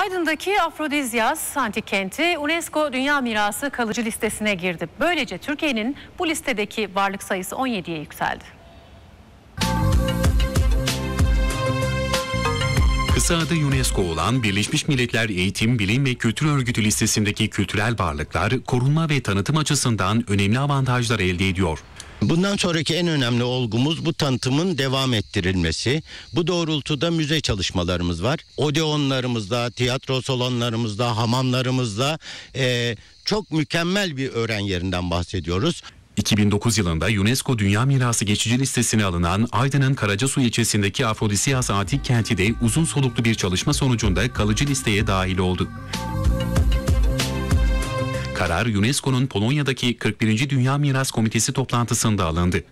Aydın'daki Afrodizyas antik kenti UNESCO Dünya Mirası kalıcı listesine girdi. Böylece Türkiye'nin bu listedeki varlık sayısı 17'ye yükseldi. Kısa adı UNESCO olan Birleşmiş Milletler Eğitim, Bilim ve Kültür Örgütü listesindeki kültürel varlıklar korunma ve tanıtım açısından önemli avantajlar elde ediyor. Bundan sonraki en önemli olgumuz bu tanıtımın devam ettirilmesi. Bu doğrultuda müze çalışmalarımız var. Odeonlarımızda, tiyatro salonlarımızda, hamamlarımızda e, çok mükemmel bir öğren yerinden bahsediyoruz. 2009 yılında UNESCO Dünya Mirası geçici listesine alınan Aydın'ın Karacasu ilçesindeki Afrodisias Antik Kenti de uzun soluklu bir çalışma sonucunda kalıcı listeye dahil oldu. Karar UNESCO'nun Polonya'daki 41. Dünya Miras Komitesi toplantısında alındı.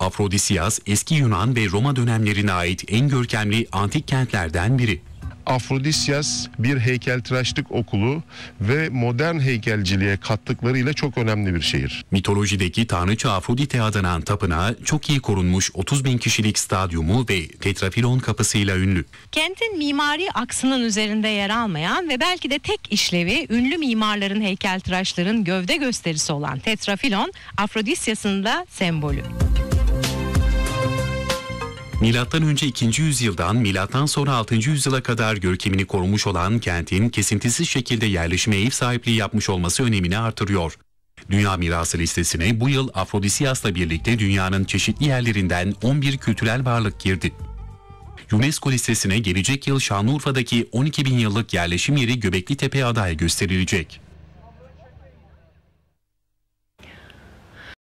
Afrodisias, eski Yunan ve Roma dönemlerine ait en görkemli antik kentlerden biri. Afrodisyas bir heykeltıraşlık okulu ve modern heykelciliğe kattıklarıyla çok önemli bir şehir. Mitolojideki tanrıça Afrodite adanan tapınağı çok iyi korunmuş 30 bin kişilik stadyumu ve tetrafilon kapısıyla ünlü. Kentin mimari aksının üzerinde yer almayan ve belki de tek işlevi ünlü mimarların heykeltıraşların gövde gösterisi olan tetrafilon Afrodisyas'ın da sembolü. Milattan önce 2. yüzyıldan milattan sonra 6. yüzyıla kadar görkemini korumuş olan kentin kesintisiz şekilde yerleşime ev sahipliği yapmış olması önemini artırıyor. Dünya Mirası listesine bu yıl Afrodisiasla birlikte dünyanın çeşitli yerlerinden 11 kültürel varlık girdi. UNESCO listesine gelecek yıl Şanlıurfa'daki 12 bin yıllık yerleşim yeri Göbekli Tepe adaya gösterilecek.